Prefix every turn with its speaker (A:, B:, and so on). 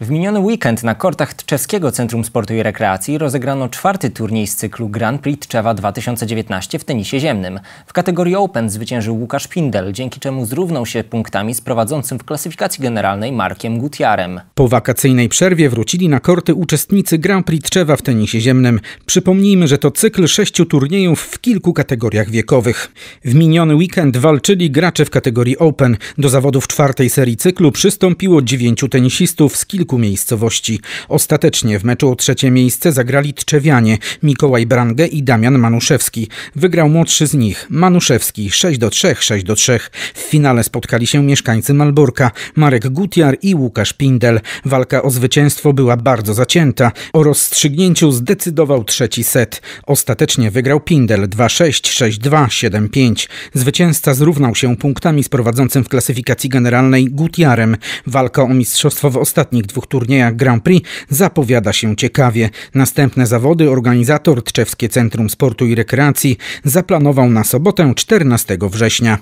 A: W miniony weekend na kortach Czeskiego Centrum Sportu i Rekreacji rozegrano czwarty turniej z cyklu Grand Prix Tczewa 2019 w tenisie ziemnym. W kategorii Open zwyciężył Łukasz Pindel, dzięki czemu zrównał się punktami z prowadzącym w klasyfikacji generalnej Markiem Gutiarem.
B: Po wakacyjnej przerwie wrócili na korty uczestnicy Grand Prix Tczewa w tenisie ziemnym. Przypomnijmy, że to cykl sześciu turniejów w kilku kategoriach wiekowych. W miniony weekend walczyli gracze w kategorii Open. Do zawodów czwartej serii cyklu przystąpiło dziewięciu tenisistów z kilku kilku miejscowości. Ostatecznie w meczu o trzecie miejsce zagrali Tczewianie, Mikołaj Brange i Damian Manuszewski. Wygrał młodszy z nich, Manuszewski 6 do 3, 6 do 3. W finale spotkali się mieszkańcy Malborka, Marek Gutiar i Łukasz Pindel. Walka o zwycięstwo była bardzo zacięta. O rozstrzygnięciu zdecydował trzeci set. Ostatecznie wygrał Pindel 2-6, 6-2, 7-5. Zwycięzca zrównał się punktami z prowadzącym w klasyfikacji generalnej Gutiarem. Walka o mistrzostwo w ostatnich dwóch turniejach Grand Prix zapowiada się ciekawie. Następne zawody organizator Tczewskie Centrum Sportu i Rekreacji zaplanował na sobotę 14 września.